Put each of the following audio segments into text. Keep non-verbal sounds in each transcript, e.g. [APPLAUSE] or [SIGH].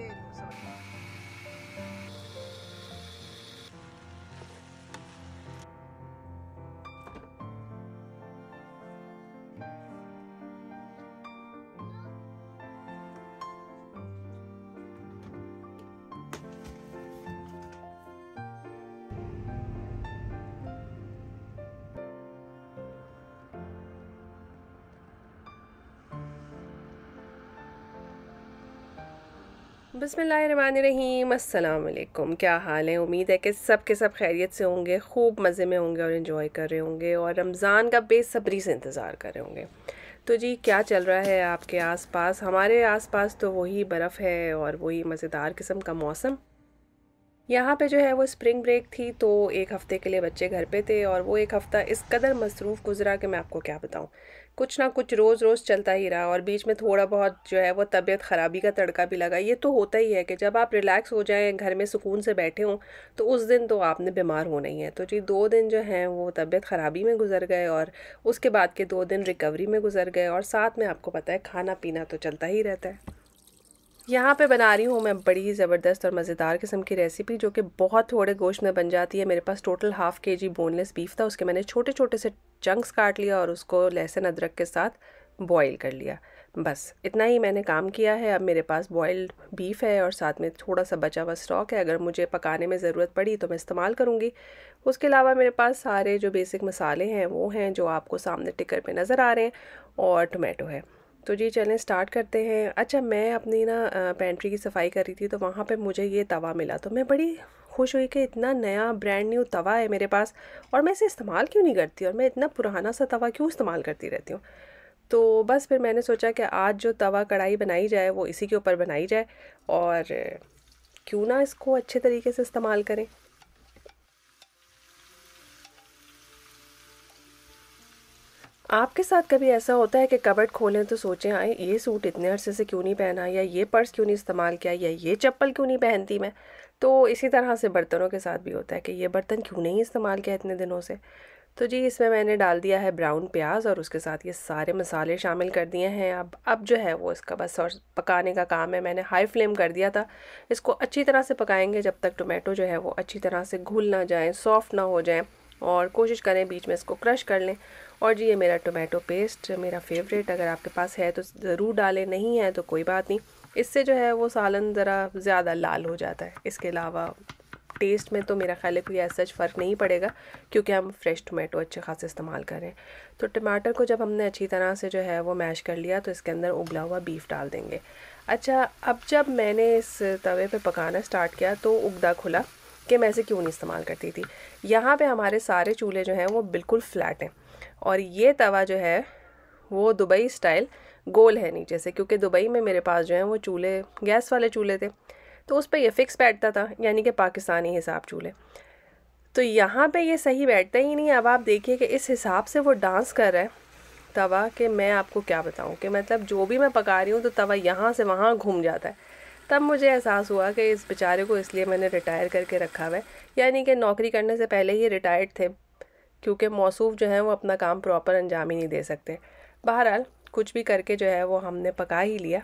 Lero. बसमीम अल्लाम क्या हाल है उम्मीद है कि सब के सब खैरियत से होंगे खूब मज़े में होंगे और इन्जॉय कर रहे होंगे और रमज़ान का बेसब्री से इंतज़ार कर रहे होंगे तो जी क्या चल रहा है आपके आसपास हमारे आसपास तो वही बर्फ़ है और वही मज़ेदार किस्म का मौसम यहाँ पे जो है वो स्प्रिंग ब्रेक थी तो एक हफ़्ते के लिए बच्चे घर पे थे और वो एक हफ़्ता इस कदर मसरूफ़ गुजरा कि मैं आपको क्या बताऊँ कुछ ना कुछ रोज़ रोज़ चलता ही रहा और बीच में थोड़ा बहुत जो है वो तबीयत ख़राबी का तड़का भी लगा ये तो होता ही है कि जब आप रिलैक्स हो जाएं घर में सुकून से बैठे हों तो उस दिन तो आपने बीमार होना ही है तो जी दो दिन जो हैं वो तबीयत ख़राबी में गुजर गए और उसके बाद के दो दिन रिकवरी में गुजर गए और साथ में आपको पता है खाना पीना तो चलता ही रहता है यहाँ पे बना रही हूँ मैं बड़ी ही ज़बरदस्त और मज़ेदार किस्म की रेसिपी जो कि बहुत थोड़े गोश्त में बन जाती है मेरे पास टोटल हाफ़ के जी बोनलेस बीफ था उसके मैंने छोटे छोटे से चंक्स काट लिया और उसको लहसुन अदरक के साथ बॉईल कर लिया बस इतना ही मैंने काम किया है अब मेरे पास बॉयल्ड बीफ है और साथ में थोड़ा सा बचा हुआ स्टॉक है अगर मुझे पकाने में ज़रूरत पड़ी तो मैं इस्तेमाल करूँगी उसके अलावा मेरे पास सारे जो बेसिक मसाले हैं वो हैं जो आपको सामने टिकर पे नज़र आ रहे हैं और टोमेटो है तो जी चलें स्टार्ट करते हैं अच्छा मैं अपनी ना पेंट्री की सफ़ाई कर रही थी तो वहाँ पे मुझे ये तवा मिला तो मैं बड़ी खुश हुई कि इतना नया ब्रांड न्यू तवा है मेरे पास और मैं इसे इस्तेमाल क्यों नहीं करती और मैं इतना पुराना सा तवा क्यों इस्तेमाल करती रहती हूँ तो बस फिर मैंने सोचा कि आज जो तवा कढ़ाई बनाई जाए वो इसी के ऊपर बनाई जाए और क्यों ना इसको अच्छे तरीके से इस्तेमाल करें आपके साथ कभी ऐसा होता है कि कबर्ड खोलें तो सोचें आए ये सूट इतने अरसे से क्यों नहीं पहना या ये पर्स क्यों नहीं इस्तेमाल किया या ये चप्पल क्यों नहीं पहनती मैं तो इसी तरह से बर्तनों के साथ भी होता है कि ये बर्तन क्यों नहीं इस्तेमाल किया इतने दिनों से तो जी इसमें मैंने डाल दिया है ब्राउन प्याज और उसके साथ ये सारे मसाले शामिल कर दिए हैं अब अब जो है वो इसका बस और पकाने का काम है मैंने हाई फ्लेम कर दिया था इसको अच्छी तरह से पकाएंगे जब तक टोमेटो जो है वो अच्छी तरह से घुल ना जाए सॉफ्ट ना हो जाए और कोशिश करें बीच में इसको क्रश कर लें और जी ये मेरा टोमेटो पेस्ट मेरा फेवरेट अगर आपके पास है तो ज़रूर डालें नहीं है तो कोई बात नहीं इससे जो है वो सालन ज़रा ज़्यादा लाल हो जाता है इसके अलावा टेस्ट में तो मेरा ख्याल है कोई ऐसा फ़र्क नहीं पड़ेगा क्योंकि हम फ्रेश टोमेटो अच्छे खासे इस्तेमाल कर रहे हैं तो टमाटर को जब हमने अच्छी तरह से जो है वो मैश कर लिया तो इसके अंदर उबला हुआ बीफ डाल देंगे अच्छा अब जब मैंने इस तवे पे पकाना स्टार्ट किया तो उगदा खुला कि मैं इसे क्यों नहीं इस्तेमाल करती थी यहाँ पे हमारे सारे चूल्हे जो हैं वो बिल्कुल फ्लैट हैं और ये तवा जो है वो दुबई स्टाइल गोल है नीचे से क्योंकि दुबई में मेरे पास जो है वो चूल्हे गैस वाले चूल्हे थे तो उस पर यह फ़िक्स बैठता था यानी कि पाकिस्तानी हिसाब चूल्हे तो यहाँ पे ये सही बैठता ही नहीं अब आप देखिए कि इस हिसाब से वो डांस कर रहा है तवा कि मैं आपको क्या बताऊँ कि मतलब जो भी मैं पका रही हूँ तो तवा यहाँ से वहाँ घूम जाता है तब मुझे एहसास हुआ कि इस बेचारे को इसलिए मैंने रिटायर करके रखा हुआ है यानी कि नौकरी करने से पहले ही रिटायर्ड थे क्योंकि मौसू जो है वो अपना काम प्रॉपर अंजाम ही नहीं दे सकते बहरहाल कुछ भी करके जो है वो हमने पका ही लिया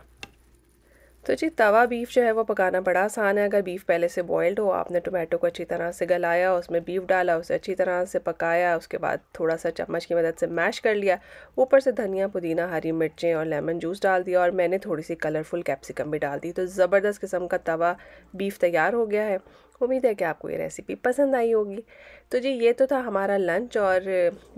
तो जी तवा बीफ जो है वो पकाना बड़ा आसान है अगर बीफ पहले से बॉयल्ड हो आपने टोमेटो को अच्छी तरह से गलाया उसमें बीफ डाला उसे अच्छी तरह से पकाया उसके बाद थोड़ा सा चम्मच की मदद से मैश कर लिया ऊपर से धनिया पुदीना हरी मिर्चें और लेमन जूस डाल दिया और मैंने थोड़ी सी कलरफुल कैप्सिकम भी डाल दी तो ज़बरदस्त किस्म का तवा बीफ तैयार हो गया है उम्मीद है कि आपको ये रेसिपी पसंद आई होगी तो जी ये तो था हमारा लंच और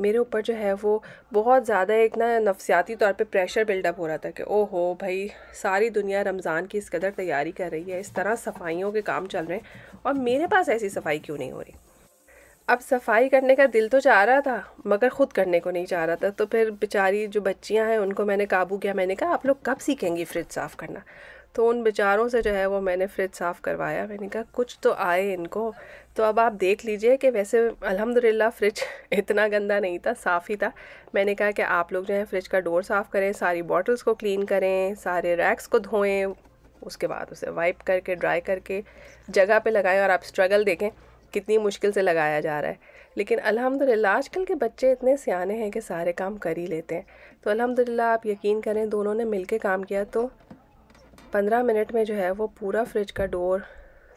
मेरे ऊपर जो है वो बहुत ज़्यादा एक ना नफसियाती तौर पे प्रेशर बिल्डअप हो रहा था कि ओहो भाई सारी दुनिया रमज़ान की इस कदर तैयारी कर रही है इस तरह सफाइयों के काम चल रहे हैं और मेरे पास ऐसी सफाई क्यों नहीं हो रही अब सफाई करने का दिल तो चाह रहा था मगर ख़ुद करने को नहीं चाह रहा था तो फिर बेचारी जो बच्चियाँ हैं उनको मैंने काबू किया मैंने कहा आप लोग कब सीखेंगी फ्रिज साफ़ करना तो उन बेचारों से जो है वो मैंने फ्रिज साफ़ करवाया मैंने कहा कुछ तो आए इनको तो अब आप देख लीजिए कि वैसे अल्हम्दुलिल्लाह फ्रिज [LAUGHS] इतना गंदा नहीं था साफ़ ही था मैंने कहा कि आप लोग जो है फ्रिज का डोर साफ़ करें सारी बॉटल्स को क्लीन करें सारे रैक्स को धोएं उसके बाद उसे वाइप करके ड्राई करके जगह पर लगाएँ और आप स्ट्रगल देखें कितनी मुश्किल से लगाया जा रहा है लेकिन अल्हम्दुलिल्लाह आजकल के बच्चे इतने सियाने हैं कि सारे काम कर ही लेते हैं तो अल्हम्दुलिल्लाह आप यकीन करें दोनों ने मिलके काम किया तो पंद्रह मिनट में जो है वो पूरा फ्रिज का डोर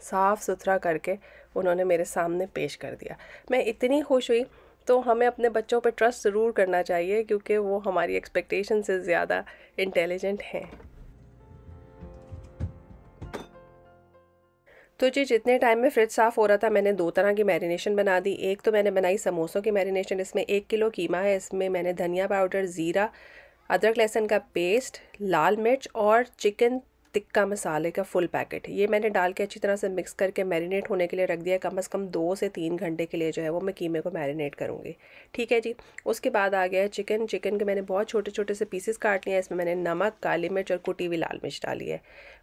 साफ़ सुथरा करके उन्होंने मेरे सामने पेश कर दिया मैं इतनी खुश हुई तो हमें अपने बच्चों पर ट्रस्ट ज़रूर करना चाहिए क्योंकि वो हमारी एक्सपेक्टेशन से ज़्यादा इंटेलिजेंट हैं तो जी जितने टाइम में फ्रिज साफ़ हो रहा था मैंने दो तरह की मैरिनेशन बना दी एक तो मैंने बनाई समोसों की मैरिनेशन इसमें एक किलो कीमा है इसमें मैंने धनिया पाउडर ज़ीरा अदरक लहसुन का पेस्ट लाल मिर्च और चिकन तिक्का मसाले का फुल पैकेट ये मैंने डाल के अच्छी तरह से मिक्स करके मैरिनेट होने के लिए रख दिया कम अज़ कम दो से तीन घंटे के लिए जो है वो मैं कीमे को मैरिनेट करूँगी ठीक है जी उसके बाद आ गया है चिकन चिकन के मैंने बहुत छोटे छोटे से पीसेस काट लिए हैं इसमें मैंने नमक काली मिर्च और कुटी हुई लाल मिर्च डाली है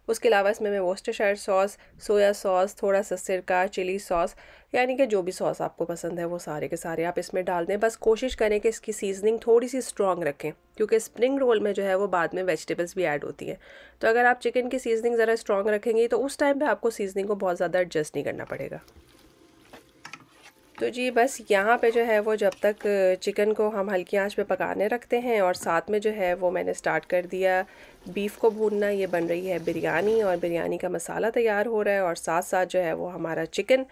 उसके अलावा इसमें मैं वोस्टर सॉस सोया सॉस थोड़ा सा सिरका चिली सॉस यानी कि जो भी सॉस आपको पसंद है वो सारे के सारे आप इसमें डाल दें बस कोशिश करें कि इसकी सीजनिंग थोड़ी सी स्ट्रॉन्ग रखें क्योंकि स्प्रिंग रोल में जो है वो बाद में वेजिटेबल्स भी ऐड होती हैं तो अगर आप चिकन की सीजनिंग ज़रा स्ट्रॉन्ग रखेंगे तो उस टाइम पर आपको सीजनिंग को बहुत ज़्यादा एडजस्ट नहीं करना पड़ेगा तो जी बस यहाँ पे जो है वो जब तक चिकन को हम हल्की आंच पे पकाने रखते हैं और साथ में जो है वो मैंने स्टार्ट कर दिया बीफ़ को भूनना ये बन रही है बिरयानी और बिरयानी का मसाला तैयार हो रहा है और साथ साथ जो है वो हमारा चिकन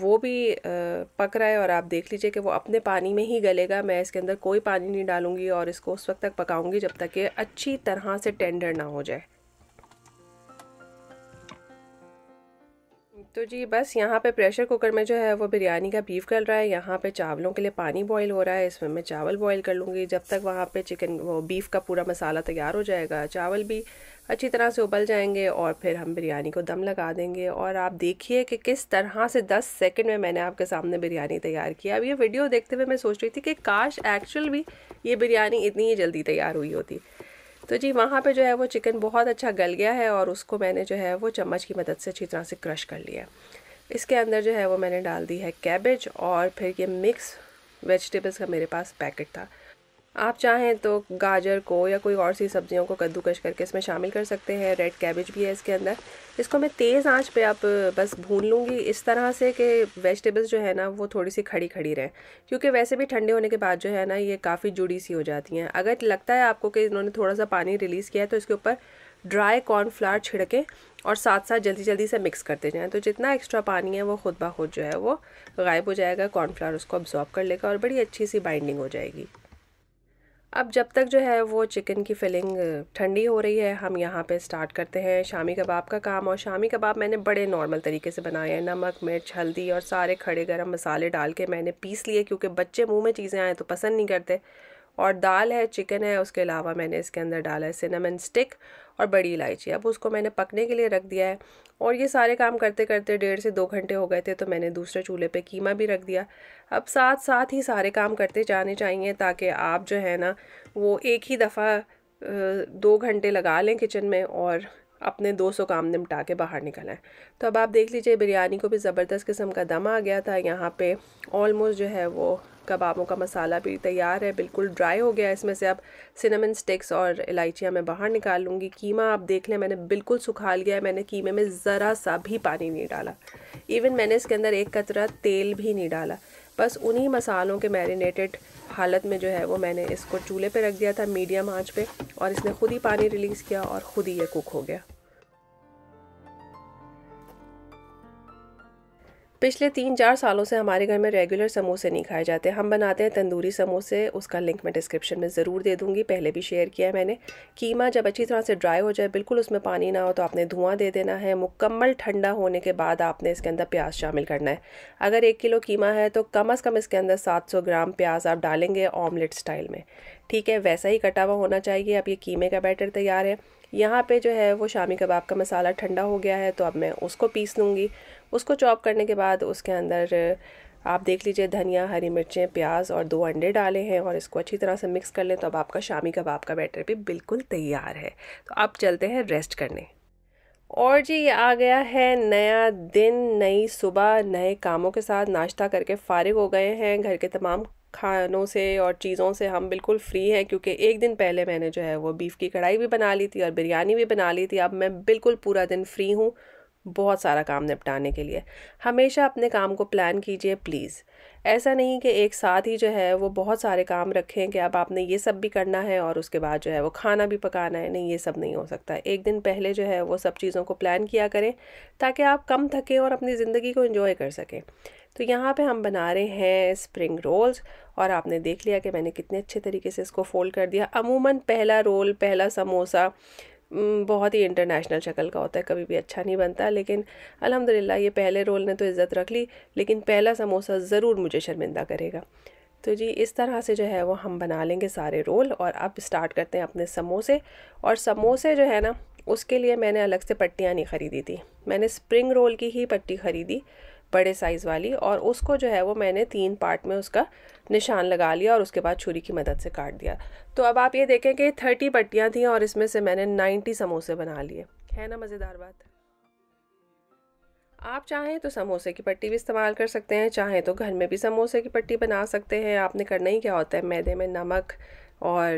वो भी पक रहा है और आप देख लीजिए कि वो अपने पानी में ही गलेगा मैं इसके अंदर कोई पानी नहीं डालूंगी और इसको उस वक्त तक पकाऊंगी जब तक ये अच्छी तरह से टेंडर ना हो जाए तो जी बस यहाँ पे प्रेशर कुकर में जो है वो बिरयानी का बीफ गल रहा है यहाँ पे चावलों के लिए पानी बॉईल हो रहा है इसमें मैं चावल बॉईल कर लूँगी जब तक वहाँ पे चिकन वो बीफ का पूरा मसाला तैयार हो जाएगा चावल भी अच्छी तरह से उबल जाएंगे और फिर हम बिरयानी को दम लगा देंगे और आप देखिए कि किस तरह से 10 सेकंड में मैंने आपके सामने बिरयानी तैयार की अब ये वीडियो देखते हुए मैं सोच रही थी कि काश एक्चुअल भी ये बिरयानी इतनी ही जल्दी तैयार हुई होती तो जी वहाँ पे जो है वो चिकन बहुत अच्छा गल गया है और उसको मैंने जो है वो चम्मच की मदद से अच्छी तरह से क्रश कर लिया इसके अंदर जो है वो मैंने डाल दी है कैबेज और फिर ये मिक्स वेजिटेबल्स का मेरे पास पैकेट था आप चाहें तो गाजर को या कोई और सी सब्जियों को कद्दूकश करके इसमें शामिल कर सकते हैं रेड कैबेज भी है इसके अंदर इसको मैं तेज़ आंच पे आप बस भून लूँगी इस तरह से कि वेजिटेबल्स जो है ना वो थोड़ी सी खड़ी खड़ी रहें क्योंकि वैसे भी ठंडे होने के बाद जो है ना ये काफ़ी जुड़ी सी हो जाती हैं अगर लगता है आपको कि इन्होंने थोड़ा सा पानी रिलीज़ किया है तो इसके ऊपर ड्राई कॉर्नफ्लावर छिड़के और साथ साथ जल्दी जल्दी से मिक्स करते जाएँ तो जितना एक्स्ट्रा पानी है वो खुद ब खुद जो है वो गायब हो जाएगा कॉर्नफ्लावर उसको अब्जॉर्ब कर लेगा और बड़ी अच्छी सी बाइंडिंग हो जाएगी अब जब तक जो है वो चिकन की फिलिंग ठंडी हो रही है हम यहाँ पे स्टार्ट करते हैं शामी कबाब का काम और शामी कबाब मैंने बड़े नॉर्मल तरीके से बनाए हैं नमक मिर्च हल्दी और सारे खड़े गरम मसाले डाल के मैंने पीस लिए क्योंकि बच्चे मुंह में चीज़ें आएँ तो पसंद नहीं करते और दाल है चिकन है उसके अलावा मैंने इसके अंदर डाला है सिनेमन स्टिक और बड़ी इलायची अब उसको मैंने पकने के लिए रख दिया है और ये सारे काम करते करते डेढ़ से दो घंटे हो गए थे तो मैंने दूसरे चूल्हे पे कीमा भी रख दिया अब साथ साथ ही सारे काम करते जाने चाहिए ताकि आप जो है ना वो एक ही दफ़ा दो घंटे लगा लें किचन में और अपने 200 काम निपटा के बाहर निकल तो अब आप देख लीजिए बिरयानी को भी ज़बरदस्त किस्म का दम आ गया था यहाँ पे ऑलमोस्ट जो है वो कबाबों का मसाला भी तैयार है बिल्कुल ड्राई हो गया इसमें से अब सिनेमन स्टिक्स और इलायचियाँ मैं बाहर निकाल लूँगी कीमा आप देख लें मैंने बिल्कुल सुखा लिया है मैंने कीमे में ज़रा सा भी पानी नहीं डाला इवन मैंने इसके अंदर एक कतरा तेल भी नहीं डाला बस उन्हीं मसालों के मैरिनेटेड हालत में जो है वो मैंने इसको चूल्हे पर रख दिया था मीडियम आँच पे और इसने ख़ुद ही पानी रिलीज़ किया और ख़ुद ही ये कुक हो गया पिछले तीन चार सालों से हमारे घर में रेगुलर समोसे नहीं खाए जाते हम बनाते हैं तंदूरी समोसे उसका लिंक मैं डिस्क्रिप्शन में ज़रूर दे दूँगी पहले भी शेयर किया है मैंने कीमा जब अच्छी तरह से ड्राई हो जाए बिल्कुल उसमें पानी ना हो तो आपने धुआं दे देना है मुकम्मल ठंडा होने के बाद आपने इसके अंदर प्याज शामिल करना है अगर एक किलो कीमा है तो कम अज़ कम इसके अंदर सात ग्राम प्याज आप डालेंगे ऑमलेट स्टाइल में ठीक है वैसा ही कटा हुआ होना चाहिए अब ये कीमे का बैटर तैयार है यहाँ पे जो है वो शामी कबाब का मसाला ठंडा हो गया है तो अब मैं उसको पीस लूँगी उसको चॉप करने के बाद उसके अंदर आप देख लीजिए धनिया हरी मिर्चें प्याज और दो अंडे डाले हैं और इसको अच्छी तरह से मिक्स कर लें तो अब आपका शामी कबाब का बैटर भी बिल्कुल तैयार है तो अब चलते हैं रेस्ट करने और जी ये आ गया है नया दिन नई सुबह नए कामों के साथ नाश्ता करके फारिग हो गए हैं घर के तमाम खानों से और चीज़ों से हम बिल्कुल फ्री हैं क्योंकि एक दिन पहले मैंने जो है वो बीफ़ की कढ़ाई भी बना ली थी और बिरयानी भी बना ली थी अब मैं बिल्कुल पूरा दिन फ्री हूँ बहुत सारा काम निपटाने के लिए हमेशा अपने काम को प्लान कीजिए प्लीज़ ऐसा नहीं कि एक साथ ही जो है वो बहुत सारे काम रखें कि अब आपने ये सब भी करना है और उसके बाद जो है वो खाना भी पकाना है नहीं ये सब नहीं हो सकता एक दिन पहले जो है वो सब चीज़ों को प्लान किया करें ताकि आप कम थकें और अपनी ज़िंदगी को इन्जॉय कर सकें तो यहाँ पर हम बना रहे हैं स्प्रिंग रोल्स और आपने देख लिया कि मैंने कितने अच्छे तरीके से इसको फ़ोल्ड कर दिया अमूमन पहला रोल पहला समोसा बहुत ही इंटरनेशनल शक्ल का होता है कभी भी अच्छा नहीं बनता लेकिन अलहमदिल्ला ये पहले रोल ने तो इज़्ज़त रख ली लेकिन पहला समोसा ज़रूर मुझे शर्मिंदा करेगा तो जी इस तरह से जो है वो हम बना लेंगे सारे रोल और अब स्टार्ट करते हैं अपने समोसे और समोसे जो है ना उसके लिए मैंने अलग से पट्टियाँ नहीं ख़रीदी थी मैंने स्प्रिंग रोल की ही पट्टी ख़रीदी बड़े साइज़ वाली और उसको जो है वो मैंने तीन पार्ट में उसका निशान लगा लिया और उसके बाद छुरी की मदद से काट दिया तो अब आप ये देखें कि थर्टी पट्टियाँ थी और इसमें से मैंने नाइन्टी समोसे बना लिए है ना मज़ेदार बात आप चाहें तो समोसे की पट्टी भी इस्तेमाल कर सकते हैं चाहें तो घर में भी समोसे की पट्टी बना सकते हैं आपने करना ही क्या होता है मैदे में नमक और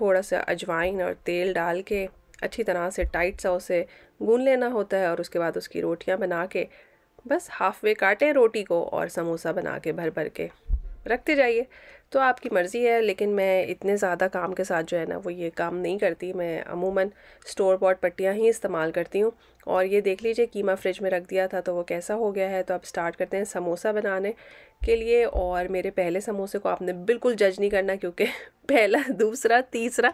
थोड़ा सा अजवाइन और तेल डाल के अच्छी तरह से टाइट सा उसे गून लेना होता है और उसके बाद उसकी रोटियां बना के बस हाफ वे काटें रोटी को और समोसा बना के भर भर के रखते जाइए तो आपकी मर्ज़ी है लेकिन मैं इतने ज़्यादा काम के साथ जो है ना वो ये काम नहीं करती मैं अमूमन स्टोर बॉट पट्टियाँ ही इस्तेमाल करती हूँ और ये देख लीजिए कीमा फ्रिज में रख दिया था तो वो कैसा हो गया है तो अब स्टार्ट करते हैं समोसा बनाने के लिए और मेरे पहले समोसे को आपने बिल्कुल जज नहीं करना क्योंकि [LAUGHS] पहला दूसरा तीसरा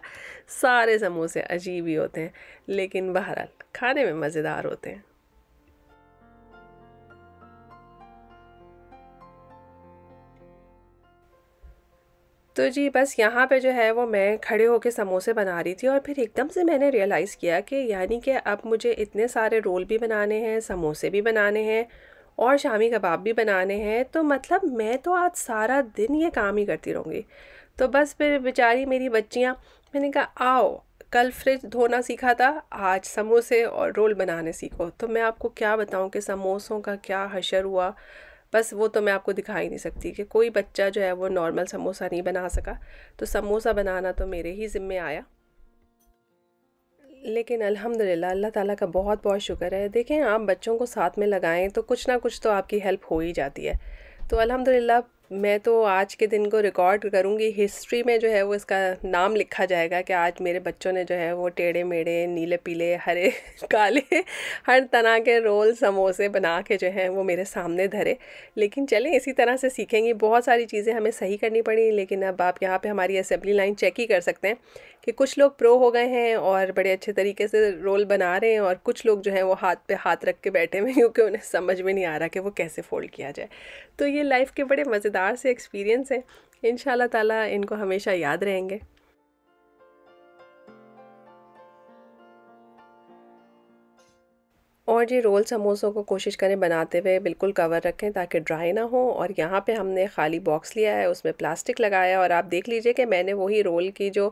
सारे समोसे अजीब ही होते हैं लेकिन बहरहाल खाने में मज़ेदार होते हैं तो जी बस यहाँ पे जो है वो मैं खड़े होकर समोसे बना रही थी और फिर एकदम से मैंने रियलाइज़ किया कि यानी कि अब मुझे इतने सारे रोल भी बनाने हैं समोसे भी बनाने हैं और शामी कबाब भी बनाने हैं तो मतलब मैं तो आज सारा दिन ये काम ही करती रहूँगी तो बस फिर बेचारी मेरी बच्चियाँ मैंने कहा आओ कल फ्रिज धोना सीखा था आज समोसे और रोल बनाने सीखो तो मैं आपको क्या बताऊँ कि समोसों का क्या हशर हुआ बस वो तो मैं आपको दिखा ही नहीं सकती कि कोई बच्चा जो है वो नॉर्मल समोसा नहीं बना सका तो समोसा बनाना तो मेरे ही ज़िम्मे आया लेकिन अल्हम्दुलिल्लाह अल्लाह ताला का बहुत बहुत शुक्र है देखें आप बच्चों को साथ में लगाएं तो कुछ ना कुछ तो आपकी हेल्प हो ही जाती है तो अल्हम्दुलिल्लाह मैं तो आज के दिन को रिकॉर्ड करूँगी हिस्ट्री में जो है वो इसका नाम लिखा जाएगा कि आज मेरे बच्चों ने जो है वो टेढ़े मेढ़े नीले पीले हरे [LAUGHS] काले हर तरह के रोल समोसे बना के जो है वो मेरे सामने धरे लेकिन चलें इसी तरह से सीखेंगे बहुत सारी चीज़ें हमें सही करनी पड़ी लेकिन अब आप यहाँ पर हमारी असेंबली लाइन चेक ही कर सकते हैं कि कुछ लोग प्रो हो गए हैं और बड़े अच्छे तरीके से रोल बना रहे हैं और कुछ लोग जो हैं वो हाथ पे हाथ रख के बैठे हुए क्योंकि उन्हें समझ में नहीं आ रहा कि वो कैसे फ़ोल्ड किया जाए तो ये लाइफ के बड़े मज़ेदार से एक्सपीरियंस हैं इन ताला इनको हमेशा याद रहेंगे और ये रोल समोसों को कोशिश करें बनाते हुए बिल्कुल कवर रखें ताकि ड्राई ना हो और यहाँ पे हमने खाली बॉक्स लिया है उसमें प्लास्टिक लगाया और आप देख लीजिए कि मैंने वही रोल की जो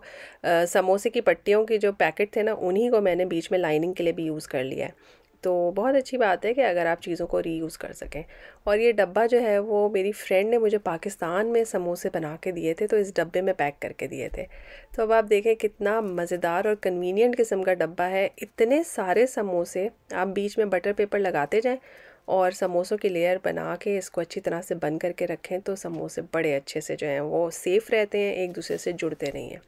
आ, समोसे की पट्टियों की जो पैकेट थे ना उन्हीं को मैंने बीच में लाइनिंग के लिए भी यूज़ कर लिया है तो बहुत अच्छी बात है कि अगर आप चीज़ों को रीयूज़ कर सकें और ये डब्बा जो है वो मेरी फ्रेंड ने मुझे पाकिस्तान में समोसे बना के दिए थे तो इस डब्बे में पैक करके दिए थे तो अब आप देखें कितना मज़ेदार और कन्वीनियंट किस्म का डब्बा है इतने सारे समोसे आप बीच में बटर पेपर लगाते जाएँ और समोसों की लेयर बना के इसको अच्छी तरह से बंद करके रखें तो समोसे बड़े अच्छे से जो हैं वो सेफ़ रहते हैं एक दूसरे से जुड़ते नहीं हैं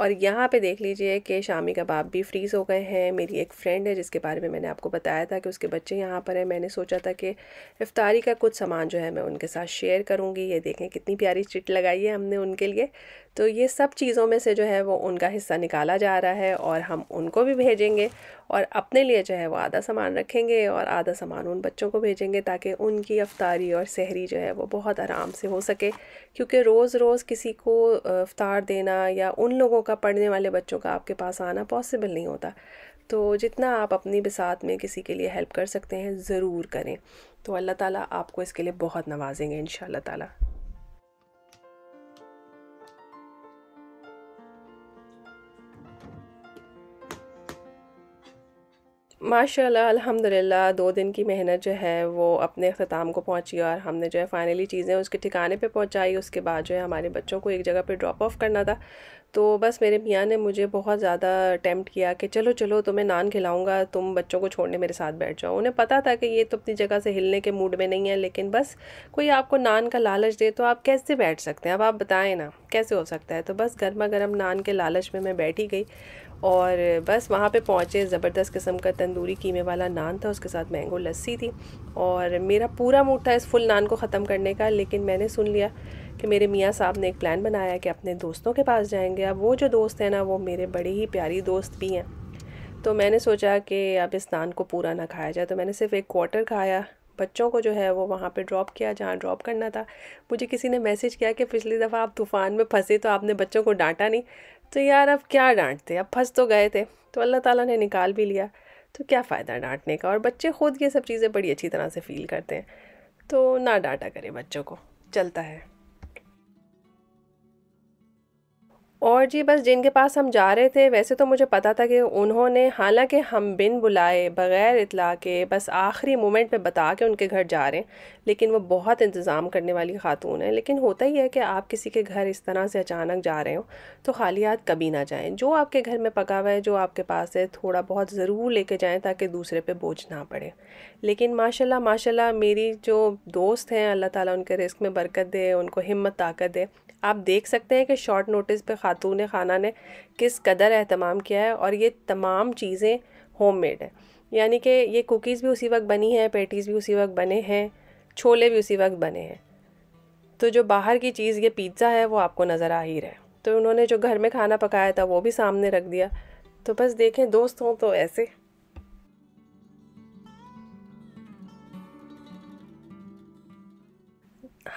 और यहाँ पे देख लीजिए कि शामी कबाब भी फ्रीज़ हो गए हैं मेरी एक फ्रेंड है जिसके बारे में मैंने आपको बताया था कि उसके बच्चे यहाँ पर हैं मैंने सोचा था कि इफ्तारी का कुछ सामान जो है मैं उनके साथ शेयर करूँगी ये देखें कितनी प्यारी चिट लगाई है हमने उनके लिए तो ये सब चीज़ों में से जो है वो उनका हिस्सा निकाला जा रहा है और हम उनको भी भेजेंगे और अपने लिए जो है वो आधा सामान रखेंगे और आधा सामान उन बच्चों को भेजेंगे ताकि उनकी अफ्तारी और सहरी जो है वो बहुत आराम से हो सके क्योंकि रोज़ रोज़ किसी को अफ्तार देना या उन लोगों का पढ़ने वाले बच्चों का आपके पास आना पॉसिबल नहीं होता तो जितना आप अपनी बिसात में किसी के लिए हेल्प कर सकते हैं ज़रूर करें तो अल्लाह ताला आपको इसके लिए बहुत नवाजेंगे इन ताला माशाल्लाह अल्हम्दुलिल्लाह दो दिन की मेहनत जो है वो अपने अख्ताम को पहुंची और हमने जो है फ़ाइनली चीज़ें उसके ठिकाने पे पहुंचाई उसके बाद जो है हमारे बच्चों को एक जगह पे ड्रॉप ऑफ करना था तो बस मेरे मियाँ ने मुझे बहुत ज़्यादा अटैम्प्ट किया कि चलो चलो तुम्हें नान खिलाऊँगा तुम बच्चों को छोड़ने मेरे साथ बैठ जाओ उन्हें पता था कि ये तो अपनी जगह से हिलने के मूड में नहीं है लेकिन बस कोई आपको नान का लालच दे तो आप कैसे बैठ सकते हैं अब आप बताएं ना कैसे हो सकता है तो बस गर्मा गर्म नान के लालच में मैं बैठी गई और बस वहाँ पे पहुँचे ज़बरदस्त किस्म का तंदूरी कीमे वाला नान था उसके साथ मैंगो लस्सी थी और मेरा पूरा मूड था इस फुल नान को ख़त्म करने का लेकिन मैंने सुन लिया कि मेरे मियाँ साहब ने एक प्लान बनाया कि अपने दोस्तों के पास जाएंगे अब वो जो दोस्त हैं ना वो मेरे बड़े ही प्यारी दोस्त भी हैं तो मैंने सोचा कि अब इस नान को पूरा ना खाया जाए तो मैंने सिर्फ एक क्वार्टर खाया बच्चों को जो है वो वहाँ पे ड्रॉप किया जहाँ ड्रॉप करना था मुझे किसी ने मैसेज किया कि पिछली दफ़ा आप तूफ़ान में फंसे तो आपने बच्चों को डांटा नहीं तो यार अब क्या डांटते अब फंस तो गए थे तो अल्लाह ताला ने निकाल भी लिया तो क्या फ़ायदा डांटने का और बच्चे ख़ुद ये सब चीज़ें बड़ी अच्छी तरह से फील करते हैं तो ना डांटा करें बच्चों को चलता है और जी बस जिनके पास हम जा रहे थे वैसे तो मुझे पता था कि उन्होंने हालांकि हम बिन बुलाए बग़ैर इतला के बस आखिरी मोमेंट पे बता के उनके घर जा रहे हैं लेकिन वो बहुत इंतज़ाम करने वाली खातून है लेकिन होता ही है कि आप किसी के घर इस तरह से अचानक जा रहे हो तो खाली हाथ कभी ना जाएँ जो आपके घर में पका हुआ है जो आपके पास है थोड़ा बहुत ज़रूर लेके जाएँ ताकि दूसरे पर बोझ ना पड़े लेकिन माशाला माशा मेरी जो दोस्त हैं अल्लाह ताली उनके रिस्क में बरकत दे उनको हिम्मत ताकत दे आप देख सकते हैं कि शॉर्ट नोटिस पे खातून खाना ने किस कदर अहतमाम किया है और ये तमाम चीज़ें होम मेड है यानी कि ये कुकीज़ भी उसी वक्त बनी हैं पेटीज़ भी उसी वक्त बने हैं छोले भी उसी वक्त बने हैं तो जो बाहर की चीज़ ये पिज़्ज़ा है वो आपको नज़र आ ही रहा है तो उन्होंने जो घर में खाना पकाया था वो भी सामने रख दिया तो बस देखें दोस्त हों तो ऐसे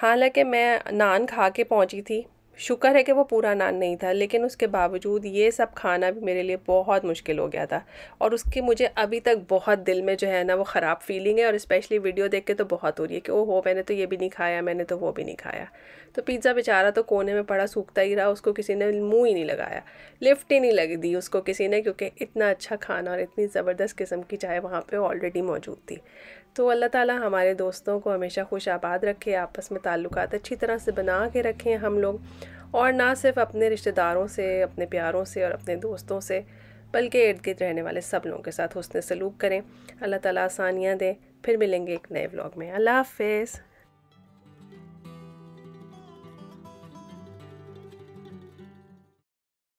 हालांकि मैं नान खा के पहुंची थी शुक्र है कि वो पूरा नान नहीं था लेकिन उसके बावजूद ये सब खाना भी मेरे लिए बहुत मुश्किल हो गया था और उसकी मुझे अभी तक बहुत दिल में जो है ना वो ख़राब फीलिंग है और स्पेशली वीडियो देख के तो बहुत हो रही है कि ओ हो मैंने तो ये भी नहीं खाया मैंने तो वो भी नहीं खाया तो पिज़्ज़ा बेचारा तो कोने में पड़ा सूखता ही रहा उसको किसी ने मुँह ही नहीं लगाया लिफ्ट ही नहीं लग दी उसको किसी ने क्योंकि इतना अच्छा खाना और इतनी ज़बरदस्त किस्म की चाय वहाँ पर ऑलरेडी मौजूद थी तो अल्लाह ताला हमारे दोस्तों को हमेशा खुश आबाद रखे आपस में ताल्लुक अच्छी तरह से बना के रखें हम लोग और ना सिर्फ अपने रिश्तेदारों से अपने प्यारों से और अपने दोस्तों से बल्कि इर्द गिर्द रहने वाले सब लोगों के साथ हसन सलूक करें अल्लाह ताला आसानियाँ दें फिर मिलेंगे एक नए व्लॉग में अल्लाह हाफिज़